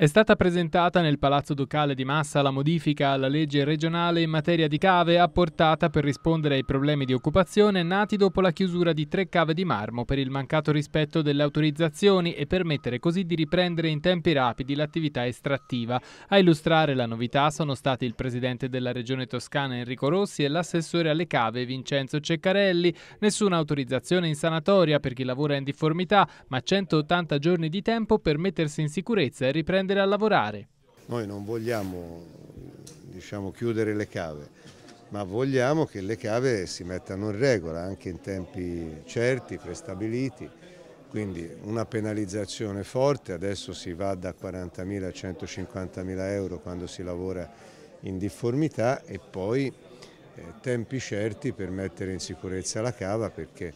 È stata presentata nel Palazzo Ducale di Massa la modifica alla legge regionale in materia di cave apportata per rispondere ai problemi di occupazione nati dopo la chiusura di tre cave di marmo per il mancato rispetto delle autorizzazioni e permettere così di riprendere in tempi rapidi l'attività estrattiva. A illustrare la novità sono stati il presidente della regione toscana Enrico Rossi e l'assessore alle cave Vincenzo Ceccarelli. Nessuna autorizzazione in sanatoria per chi lavora in difformità, ma 180 giorni di tempo per mettersi in sicurezza e riprendere riprendere a lavorare. Noi non vogliamo diciamo, chiudere le cave, ma vogliamo che le cave si mettano in regola anche in tempi certi, prestabiliti. Quindi una penalizzazione forte, adesso si va da 40.000 a 150.000 euro quando si lavora in difformità e poi eh, tempi certi per mettere in sicurezza la cava perché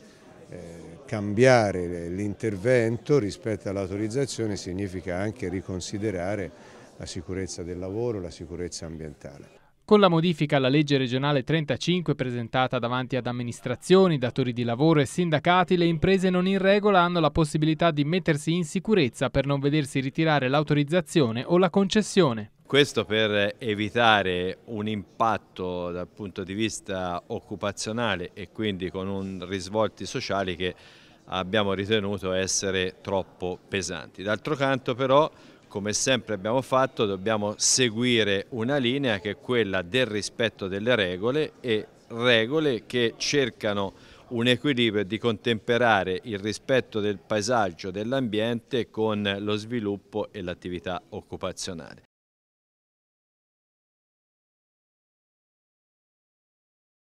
eh, cambiare l'intervento rispetto all'autorizzazione significa anche riconsiderare la sicurezza del lavoro, la sicurezza ambientale. Con la modifica alla legge regionale 35 presentata davanti ad amministrazioni, datori di lavoro e sindacati, le imprese non in regola hanno la possibilità di mettersi in sicurezza per non vedersi ritirare l'autorizzazione o la concessione. Questo per evitare un impatto dal punto di vista occupazionale e quindi con risvolti sociali che abbiamo ritenuto essere troppo pesanti. D'altro canto però, come sempre abbiamo fatto, dobbiamo seguire una linea che è quella del rispetto delle regole e regole che cercano un equilibrio di contemperare il rispetto del paesaggio, dell'ambiente con lo sviluppo e l'attività occupazionale.